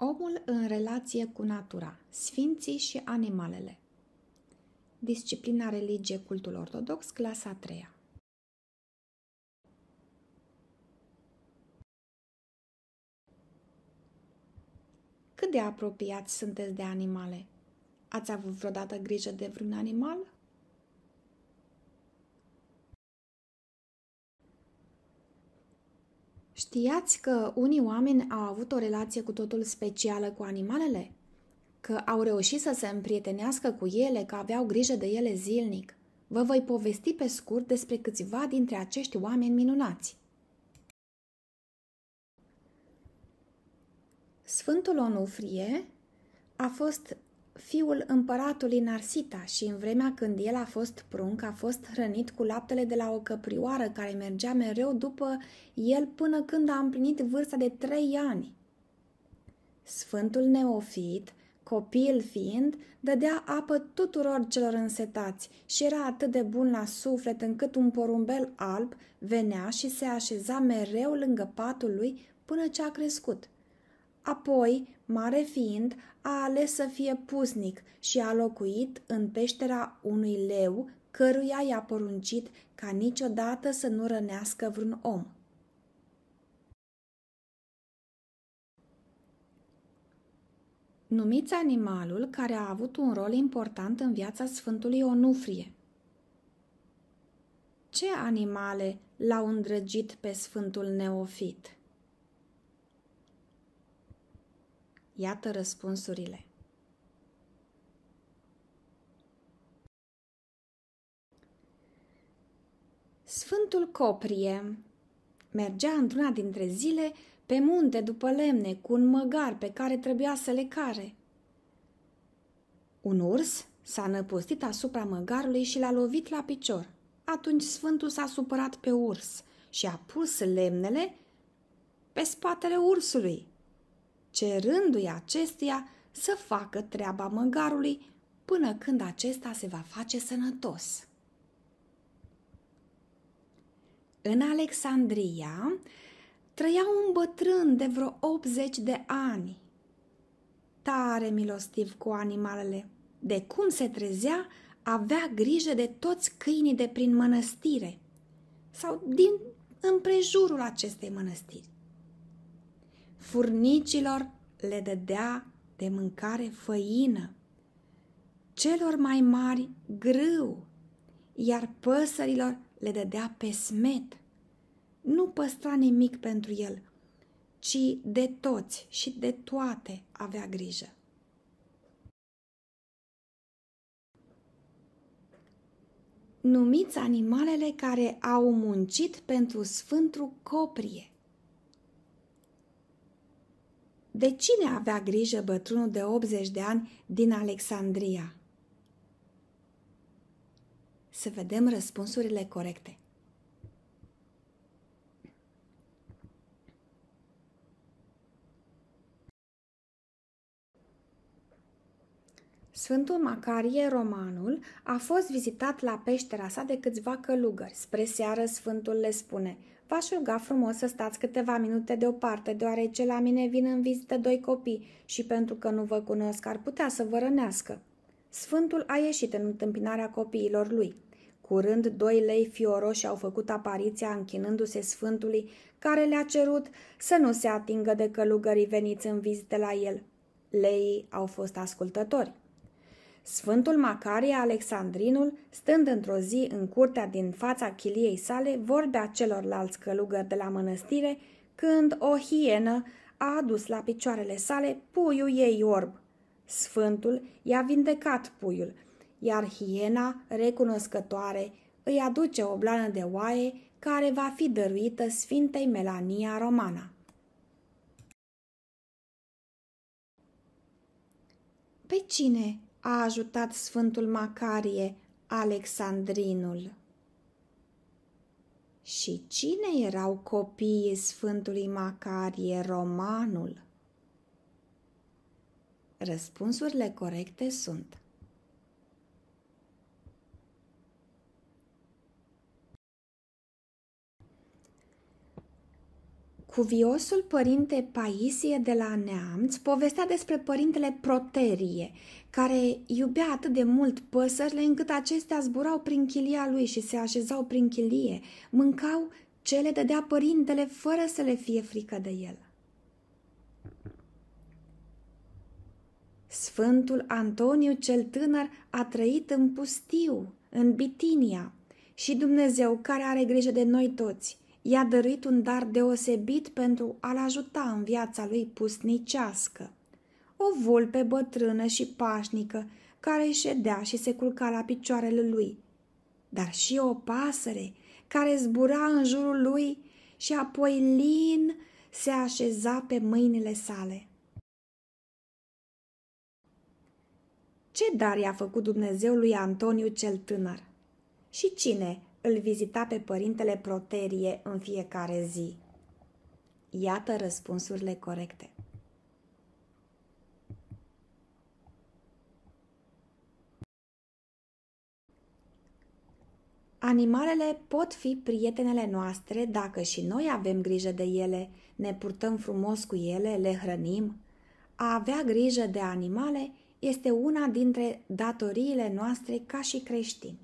Omul în relație cu natura, sfinții și animalele. Disciplina religie cultul ortodox, clasa 3 Cât de apropiați sunteți de animale? Ați avut vreodată grijă de vreun animal? Știați că unii oameni au avut o relație cu totul specială cu animalele? Că au reușit să se împrietenească cu ele, că aveau grijă de ele zilnic. Vă voi povesti pe scurt despre câțiva dintre acești oameni minunați. Sfântul Onufrie a fost fiul împăratului Narsita și în vremea când el a fost prunc a fost hrănit cu laptele de la o căprioară care mergea mereu după el până când a împlinit vârsta de trei ani. Sfântul Neofit, copil fiind, dădea apă tuturor celor însetați și era atât de bun la suflet încât un porumbel alb venea și se așeza mereu lângă patul lui până ce a crescut. Apoi, mare fiind, a ales să fie pusnic și a locuit în peștera unui leu căruia i-a poruncit ca niciodată să nu rănească vreun om. Numiți animalul care a avut un rol important în viața Sfântului Onufrie. Ce animale l-au îndrăgit pe Sfântul Neofit? Iată răspunsurile. Sfântul Coprie mergea într-una dintre zile pe munte după lemne cu un măgar pe care trebuia să le care. Un urs s-a năpustit asupra măgarului și l-a lovit la picior. Atunci sfântul s-a supărat pe urs și a pus lemnele pe spatele ursului cerându-i acestuia să facă treaba măgarului până când acesta se va face sănătos. În Alexandria trăia un bătrân de vreo 80 de ani, tare milostiv cu animalele. De cum se trezea, avea grijă de toți câinii de prin mănăstire sau din împrejurul acestei mănăstiri furnicilor le dădea de mâncare făină, celor mai mari grâu, iar păsărilor le dădea pesmet. Nu păstra nimic pentru el, ci de toți și de toate avea grijă. Numiți animalele care au muncit pentru Sfântul Coprie – de cine avea grijă bătrânul de 80 de ani din Alexandria? Să vedem răspunsurile corecte. Sfântul Macarie Romanul a fost vizitat la peștera sa de câțiva călugări. Spre seară Sfântul le spune, V-aș ruga frumos să stați câteva minute deoparte, deoarece la mine vin în vizită doi copii și pentru că nu vă cunosc ar putea să vă rănească. Sfântul a ieșit în întâmpinarea copiilor lui. Curând, doi lei fioroși au făcut apariția închinându-se Sfântului, care le-a cerut să nu se atingă de călugării veniți în vizită la el. Leii au fost ascultători. Sfântul Macarie Alexandrinul, stând într-o zi în curtea din fața chiliei sale, vorbea celorlalți călugări de la mănăstire când o hienă a adus la picioarele sale puiul ei orb. Sfântul i-a vindecat puiul, iar hiena, recunoscătoare, îi aduce o blană de oaie care va fi dăruită Sfintei Melania Romana. Pe cine a ajutat Sfântul Macarie, Alexandrinul. Și cine erau copiii Sfântului Macarie, Romanul? Răspunsurile corecte sunt Cuviosul părinte Paisie de la Neamț povestea despre părintele Proterie, care iubea atât de mult păsările încât acestea zburau prin chilia lui și se așezau prin chilie, mâncau ce le dădea părintele fără să le fie frică de el. Sfântul Antoniu cel tânăr a trăit în pustiu, în Bitinia, și Dumnezeu care are grijă de noi toți – i-a dăruit un dar deosebit pentru a-l ajuta în viața lui pusnicească. O vulpe bătrână și pașnică, care îi ședea și se culca la picioarele lui, dar și o pasăre care zbura în jurul lui și apoi lin se așeza pe mâinile sale. Ce dar i-a făcut Dumnezeu lui Antoniu cel tânăr? Și cine îl vizita pe părintele Proterie în fiecare zi? Iată răspunsurile corecte. Animalele pot fi prietenele noastre dacă și noi avem grijă de ele, ne purtăm frumos cu ele, le hrănim. A avea grijă de animale este una dintre datoriile noastre ca și creștini.